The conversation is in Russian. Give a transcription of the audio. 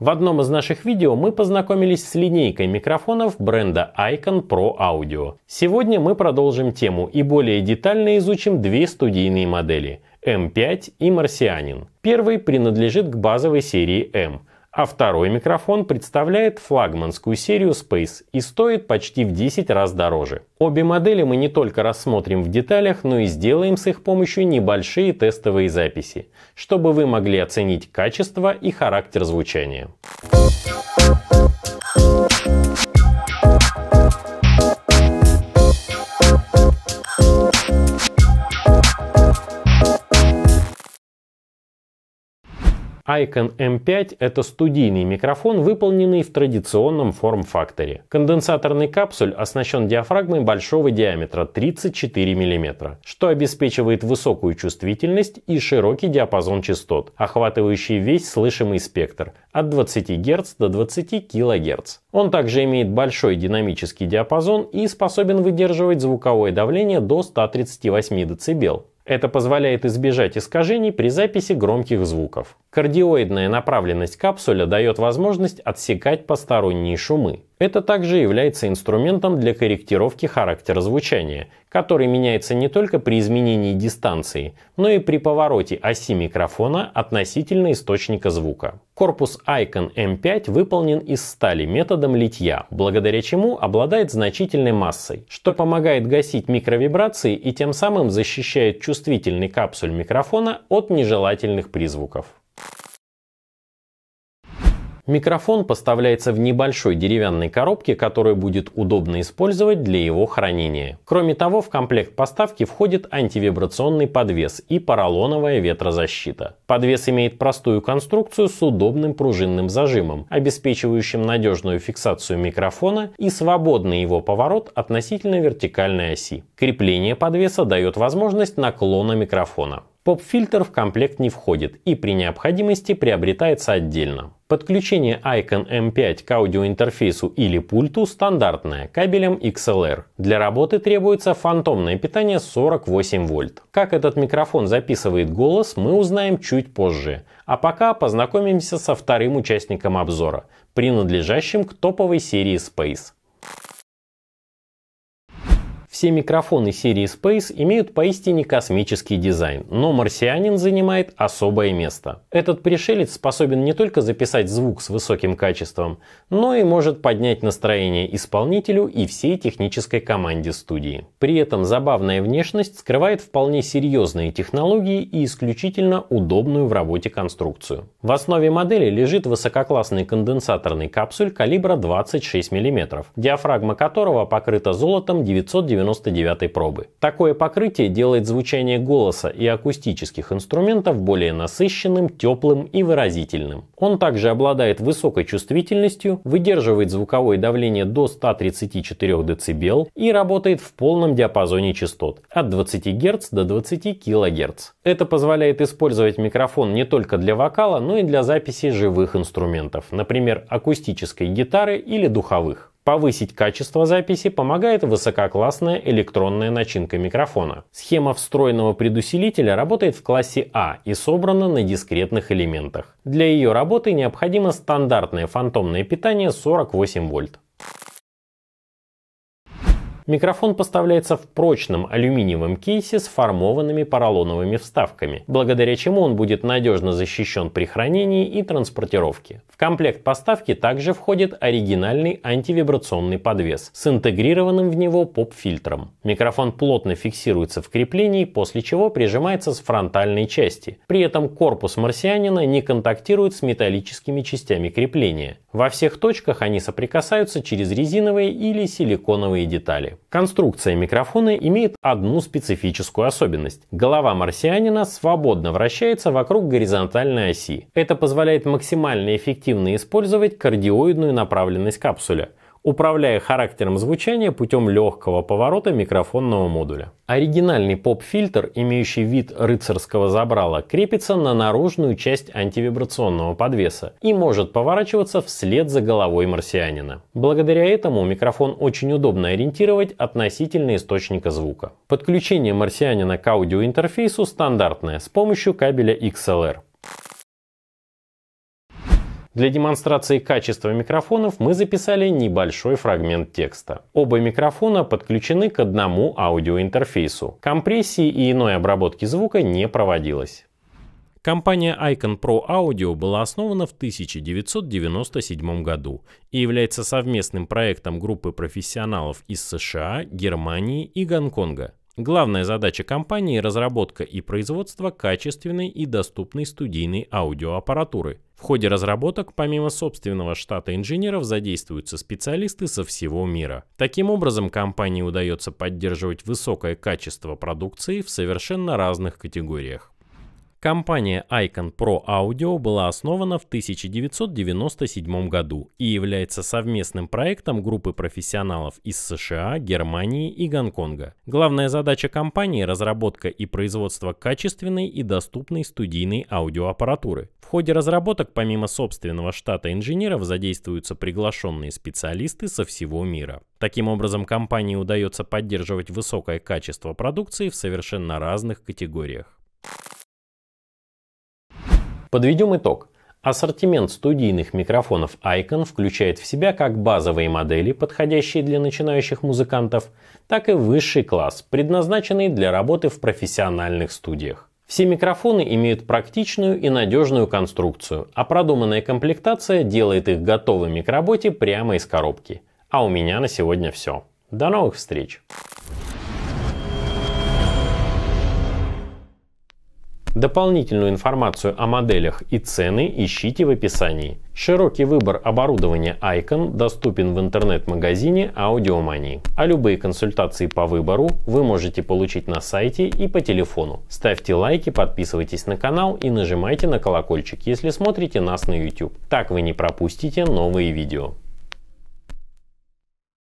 В одном из наших видео мы познакомились с линейкой микрофонов бренда Icon Pro Audio. Сегодня мы продолжим тему и более детально изучим две студийные модели – M5 и Марсианин. Первый принадлежит к базовой серии M – а второй микрофон представляет флагманскую серию Space и стоит почти в 10 раз дороже. Обе модели мы не только рассмотрим в деталях, но и сделаем с их помощью небольшие тестовые записи, чтобы вы могли оценить качество и характер звучания. Icon M5 это студийный микрофон, выполненный в традиционном форм-факторе. Конденсаторный капсуль оснащен диафрагмой большого диаметра 34 мм, что обеспечивает высокую чувствительность и широкий диапазон частот, охватывающий весь слышимый спектр от 20 Гц до 20 кГц. Он также имеет большой динамический диапазон и способен выдерживать звуковое давление до 138 дБ. Это позволяет избежать искажений при записи громких звуков. Кардиоидная направленность капсуля дает возможность отсекать посторонние шумы. Это также является инструментом для корректировки характера звучания, который меняется не только при изменении дистанции, но и при повороте оси микрофона относительно источника звука. Корпус Icon M5 выполнен из стали методом литья, благодаря чему обладает значительной массой, что помогает гасить микровибрации и тем самым защищает чувствительный капсуль микрофона от нежелательных призвуков. Микрофон поставляется в небольшой деревянной коробке, которую будет удобно использовать для его хранения. Кроме того, в комплект поставки входит антивибрационный подвес и поролоновая ветрозащита. Подвес имеет простую конструкцию с удобным пружинным зажимом, обеспечивающим надежную фиксацию микрофона и свободный его поворот относительно вертикальной оси. Крепление подвеса дает возможность наклона микрофона. Поп-фильтр в комплект не входит и при необходимости приобретается отдельно. Подключение Icon M5 к аудиоинтерфейсу или пульту стандартное, кабелем XLR. Для работы требуется фантомное питание 48 вольт. Как этот микрофон записывает голос, мы узнаем чуть позже. А пока познакомимся со вторым участником обзора, принадлежащим к топовой серии Space. Все микрофоны серии Space имеют поистине космический дизайн, но марсианин занимает особое место. Этот пришелец способен не только записать звук с высоким качеством, но и может поднять настроение исполнителю и всей технической команде студии. При этом забавная внешность скрывает вполне серьезные технологии и исключительно удобную в работе конструкцию. В основе модели лежит высококлассный конденсаторный капсуль калибра 26 мм, диафрагма которого покрыта золотом 990 99 пробы. Такое покрытие делает звучание голоса и акустических инструментов более насыщенным, теплым и выразительным. Он также обладает высокой чувствительностью, выдерживает звуковое давление до 134 дБ и работает в полном диапазоне частот от 20 Гц до 20 кГц. Это позволяет использовать микрофон не только для вокала, но и для записи живых инструментов, например, акустической гитары или духовых. Повысить качество записи помогает высококлассная электронная начинка микрофона. Схема встроенного предусилителя работает в классе А и собрана на дискретных элементах. Для ее работы необходимо стандартное фантомное питание 48 вольт. Микрофон поставляется в прочном алюминиевом кейсе с формованными поролоновыми вставками, благодаря чему он будет надежно защищен при хранении и транспортировке. В комплект поставки также входит оригинальный антивибрационный подвес с интегрированным в него поп-фильтром. Микрофон плотно фиксируется в креплении, после чего прижимается с фронтальной части. При этом корпус марсианина не контактирует с металлическими частями крепления. Во всех точках они соприкасаются через резиновые или силиконовые детали. Конструкция микрофона имеет одну специфическую особенность. Голова марсианина свободно вращается вокруг горизонтальной оси. Это позволяет максимально эффективно использовать кардиоидную направленность капсуля – управляя характером звучания путем легкого поворота микрофонного модуля. Оригинальный поп-фильтр, имеющий вид рыцарского забрала, крепится на наружную часть антивибрационного подвеса и может поворачиваться вслед за головой марсианина. Благодаря этому микрофон очень удобно ориентировать относительно источника звука. Подключение марсианина к аудиоинтерфейсу стандартное с помощью кабеля XLR. Для демонстрации качества микрофонов мы записали небольшой фрагмент текста. Оба микрофона подключены к одному аудиоинтерфейсу. Компрессии и иной обработки звука не проводилось. Компания Icon Pro Audio была основана в 1997 году и является совместным проектом группы профессионалов из США, Германии и Гонконга. Главная задача компании – разработка и производство качественной и доступной студийной аудиоаппаратуры. В ходе разработок, помимо собственного штата инженеров, задействуются специалисты со всего мира. Таким образом, компании удается поддерживать высокое качество продукции в совершенно разных категориях. Компания Icon Pro Audio была основана в 1997 году и является совместным проектом группы профессионалов из США, Германии и Гонконга. Главная задача компании – разработка и производство качественной и доступной студийной аудиоаппаратуры. В ходе разработок помимо собственного штата инженеров задействуются приглашенные специалисты со всего мира. Таким образом, компании удается поддерживать высокое качество продукции в совершенно разных категориях. Подведем итог. Ассортимент студийных микрофонов Icon включает в себя как базовые модели, подходящие для начинающих музыкантов, так и высший класс, предназначенный для работы в профессиональных студиях. Все микрофоны имеют практичную и надежную конструкцию, а продуманная комплектация делает их готовыми к работе прямо из коробки. А у меня на сегодня все. До новых встреч! Дополнительную информацию о моделях и цены ищите в описании. Широкий выбор оборудования Icon доступен в интернет-магазине Аудиомании. А любые консультации по выбору вы можете получить на сайте и по телефону. Ставьте лайки, подписывайтесь на канал и нажимайте на колокольчик, если смотрите нас на YouTube. Так вы не пропустите новые видео.